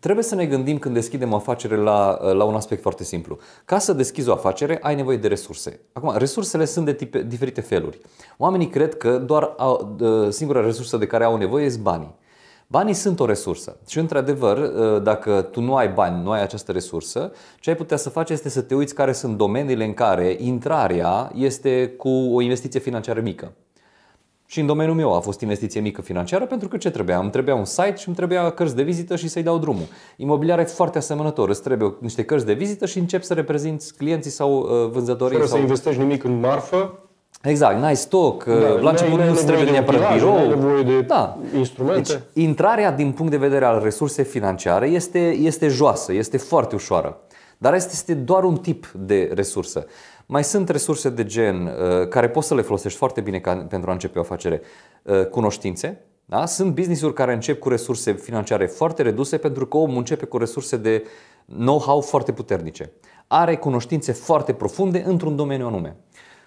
Trebuie să ne gândim când deschidem o afacere la, la un aspect foarte simplu. Ca să deschizi o afacere, ai nevoie de resurse. Acum, resursele sunt de tipe, diferite feluri. Oamenii cred că doar au, singura resursă de care au nevoie este banii. Banii sunt o resursă și, într-adevăr, ă, dacă tu nu ai bani, nu ai această resursă, ce ai putea să faci este să te uiți care sunt domeniile în care intrarea este cu o investiție financiară mică. Și în domeniul meu a fost investiție mică financiară pentru că ce trebuia? Îmi trebuia un site și îmi trebuia cărți de vizită și să-i dau drumul. Imobiliarea e foarte asemănător. Îți trebuie niște cărți de vizită și încep să reprezinți clienții sau uh, vânzătorii. Fără sau... să investești nimic în marfă, Exact, n-ai stoc, uh, da, la început nu trebuie de neapărat birou. nevoie de da. instrumente. Deci, intrarea din punct de vedere al resursei financiare este, este joasă, este foarte ușoară. Dar asta este doar un tip de resursă. Mai sunt resurse de gen uh, care poți să le folosești foarte bine ca, pentru a începe o afacere. Uh, cunoștințe. Da? Sunt business-uri care încep cu resurse financiare foarte reduse pentru că omul începe cu resurse de know-how foarte puternice. Are cunoștințe foarte profunde într-un domeniu anume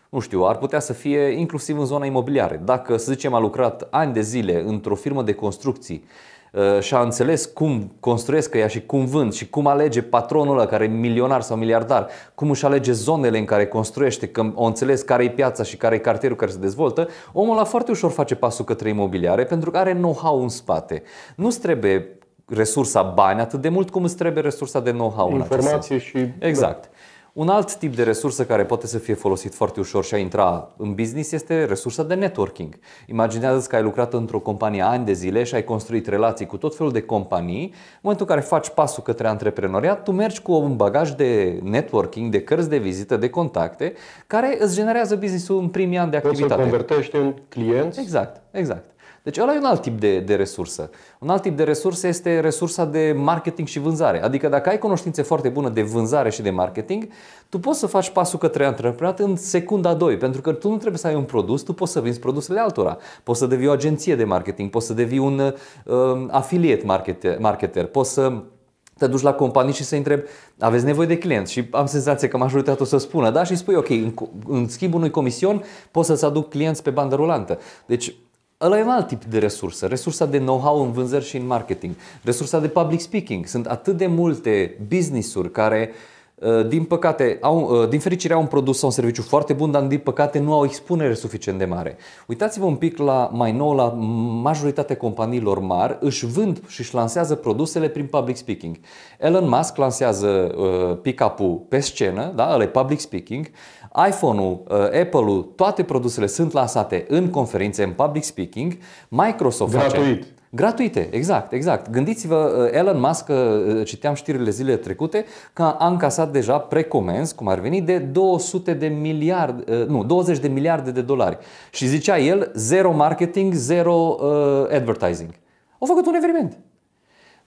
nu știu, ar putea să fie inclusiv în zona imobiliare. Dacă, să zicem, a lucrat ani de zile într-o firmă de construcții Uh, și a înțeles cum construiesc ea și cum vând și cum alege patronul ăla care e milionar sau miliardar, cum își alege zonele în care construiește, că o înțeles care e piața și care e cartierul care se dezvoltă, omul la foarte ușor face pasul către imobiliare pentru că are know-how în spate. Nu trebuie resursa bani atât de mult cum îți trebuie resursa de know-how. Informație și... Exact. Da. Un alt tip de resursă care poate să fie folosit foarte ușor și a intra în business este resursa de networking. Imaginează-ți că ai lucrat într-o companie ani de zile și ai construit relații cu tot felul de companii. În momentul în care faci pasul către antreprenoriat, tu mergi cu un bagaj de networking, de cărți de vizită, de contacte, care îți generează businessul în primii ani de activitate. Poți să convertești în clienți. Exact, exact. Deci ăla e un alt tip de, de resursă. Un alt tip de resursă este resursa de marketing și vânzare. Adică dacă ai cunoștințe foarte bune de vânzare și de marketing, tu poți să faci pasul către antreprenoriat în secunda 2, pentru că tu nu trebuie să ai un produs, tu poți să vinzi produsele altora. Poți să devii o agenție de marketing, poți să devii un um, uh, afiliat marketer, marketer, poți să te duci la companii și să întrebi: aveți nevoie de clienți? Și am senzația că majoritatea o să spună, da? Și spui, ok, în, în schimbul unui comision poți să-ți aduc clienți pe bandă rulantă. Deci Ăla e un alt tip de resursă. Resursa de know-how în vânzări și în marketing. Resursa de public speaking. Sunt atât de multe business-uri care uh, Eh, din păcate, au, eh, din fericire au un produs sau un serviciu foarte bun, dar din păcate nu au expunere suficient de mare. Uitați-vă un pic la mai nou, la majoritatea companiilor mari, își vând și își lansează produsele prin public speaking. Elon Musk lansează uh, pick-up-ul pe scenă, da, ale public speaking, iPhone-ul, uh, Apple-ul, toate produsele sunt lansate în conferințe, în public speaking, Microsoft gratuit. face... Gratuite, exact, exact. Gândiți-vă, uh, Elon Musk, uh, uh, citeam știrile zilele trecute, că a încasat deja precomenzi, cum ar veni, de 200 de miliarde, nu, 20 de miliarde de dolari. Și zicea el, zero marketing, zero uh, advertising. Au făcut un eveniment.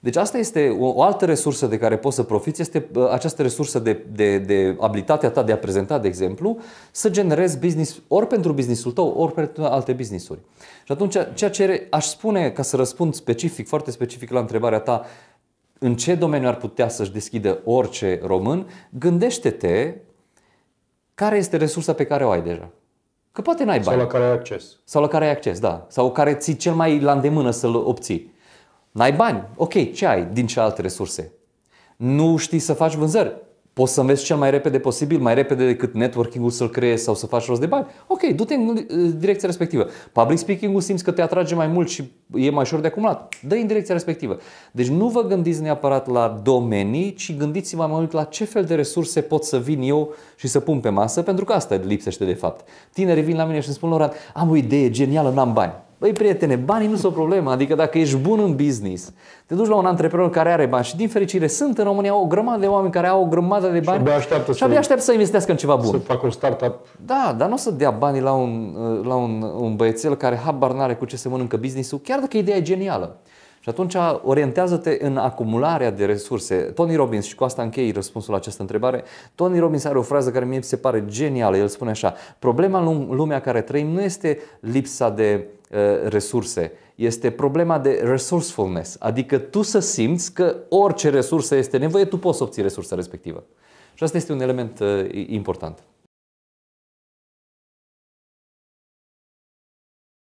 Deci asta este o, o altă resursă de care poți să profiți, este această resursă de, de, de abilitatea ta de a prezenta, de exemplu, să generezi business ori pentru businessul tău, ori pentru alte businessuri. Și atunci, ceea ce aș spune, ca să răspund specific, foarte specific la întrebarea ta, în ce domeniu ar putea să-și deschidă orice român, gândește-te care este resursa pe care o ai deja. Că poate n-ai bani. Sau la care ai acces. Sau la care ai acces, da. Sau care ți cel mai la îndemână să-l obții. N-ai bani. Ok, ce ai din alte resurse? Nu știi să faci vânzări. Poți să înveți cel mai repede posibil, mai repede decât networking-ul să-l creezi sau să faci rost de bani. Ok, du-te în uh, direcția respectivă. Public speaking-ul simți că te atrage mai mult și e mai ușor de acumulat. dă în direcția respectivă. Deci nu vă gândiți neapărat la domenii, ci gândiți-vă mai mult la ce fel de resurse pot să vin eu și să pun pe masă, pentru că asta lipsește de fapt. Tinerii vin la mine și îmi spun, Loran, am o idee genială, n-am bani. Băi, prietene, banii nu sunt o problemă. Adică dacă ești bun în business, te duci la un antreprenor care are bani și din fericire sunt în România o grămadă de oameni care au o grămadă de bani și abia așteaptă, și abia așteaptă să, să investească în ceva bun. Să facă un startup. Da, dar nu o să dea banii la un, la un, un băiețel care habar n-are cu ce se mănâncă business-ul, chiar dacă ideea e genială. Și atunci orientează-te în acumularea de resurse. Tony Robbins, și cu asta închei răspunsul la această întrebare, Tony Robbins are o frază care mie se pare genială. El spune așa, problema în lumea care trăim nu este lipsa de uh, resurse, este problema de resourcefulness, adică tu să simți că orice resursă este nevoie, tu poți să obții resursa respectivă. Și asta este un element uh, important.